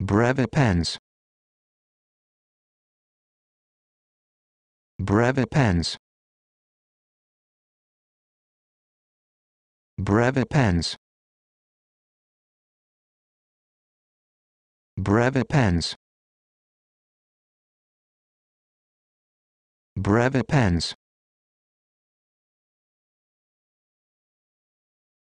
Breve pens. Breve pens. Breve pens. Breve pens. Breve pens.